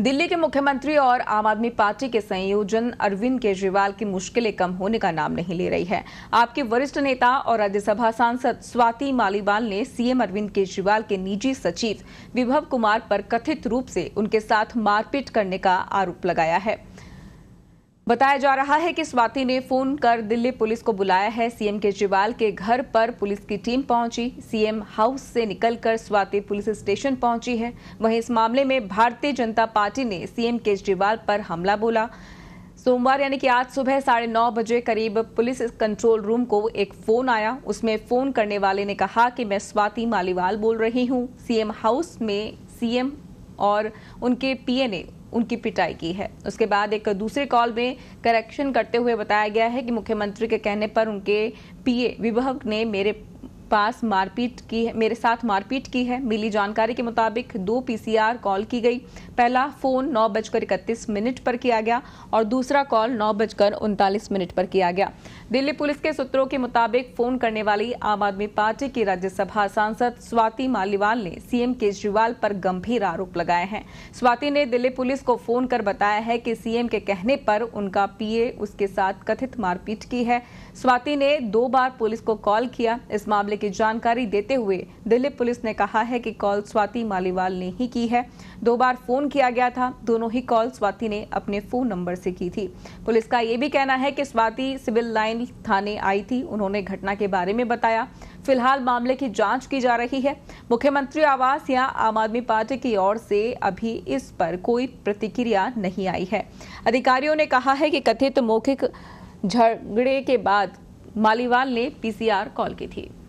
दिल्ली के मुख्यमंत्री और आम आदमी पार्टी के संयोजन अरविंद केजरीवाल की मुश्किलें कम होने का नाम नहीं ले रही है आपके वरिष्ठ नेता और राज्यसभा सांसद स्वाति मालीवाल ने सीएम अरविंद केजरीवाल के निजी सचिव विभव कुमार पर कथित रूप से उनके साथ मारपीट करने का आरोप लगाया है बताया जा रहा है कि स्वाति ने फोन कर दिल्ली पुलिस को बुलाया है सीएम केजरीवाल के घर पर पुलिस की टीम पहुंची सीएम हाउस से निकलकर स्वाति पुलिस स्टेशन पहुंची है वहीं इस मामले में भारतीय जनता पार्टी ने सीएम केजरीवाल पर हमला बोला सोमवार यानी कि आज सुबह साढ़े नौ बजे करीब पुलिस कंट्रोल रूम को एक फोन आया उसमें फोन करने वाले ने कहा कि मैं स्वाति मालीवाल बोल रही हूँ सीएम हाउस में सीएम और उनके पीए ने उनकी पिटाई की है उसके बाद एक दूसरे कॉल में करेक्शन करते हुए बताया गया है कि मुख्यमंत्री के कहने पर उनके पीए विभव ने मेरे पास मारपीट की है मेरे साथ मारपीट की है मिली जानकारी के मुताबिक दो पीसीआर कॉल की गई पहला फोन नौ बजकर इकतीस मिनट पर किया गया और दूसरा कॉल नौ बजकर उनतालीस मिनट पर किया गया दिल्ली पुलिस के सूत्रों के मुताबिक फोन करने वाली आम आदमी पार्टी की राज्यसभा सांसद स्वाति मालीवाल ने सीएम केजरीवाल पर गंभीर आरोप लगाए हैं स्वाति ने दिल्ली पुलिस को फोन कर बताया है कि सीएम के कहने पर उनका पीए उसके साथ कथित मारपीट की है स्वाति ने दो बार पुलिस को कॉल किया इस मामले की जानकारी देते हुए दिल्ली पुलिस ने कहा है कि कॉल स्वाति मालीवाल ने ही की है दो बार फोन किया गया था दोनों ही कॉल स्वाति ने अपने फोन नंबर से की थी पुलिस का ये भी कहना है कि स्वाति सिविल लाइन थाने आई थी उन्होंने घटना के बारे में बताया फिलहाल मामले की जांच की जा रही है मुख्यमंत्री आवास या आम आदमी पार्टी की ओर से अभी इस पर कोई प्रतिक्रिया नहीं आई है अधिकारियों ने कहा है कि कथित मौखिक झगड़े के बाद मालीवाल ने पीसीआर कॉल की थी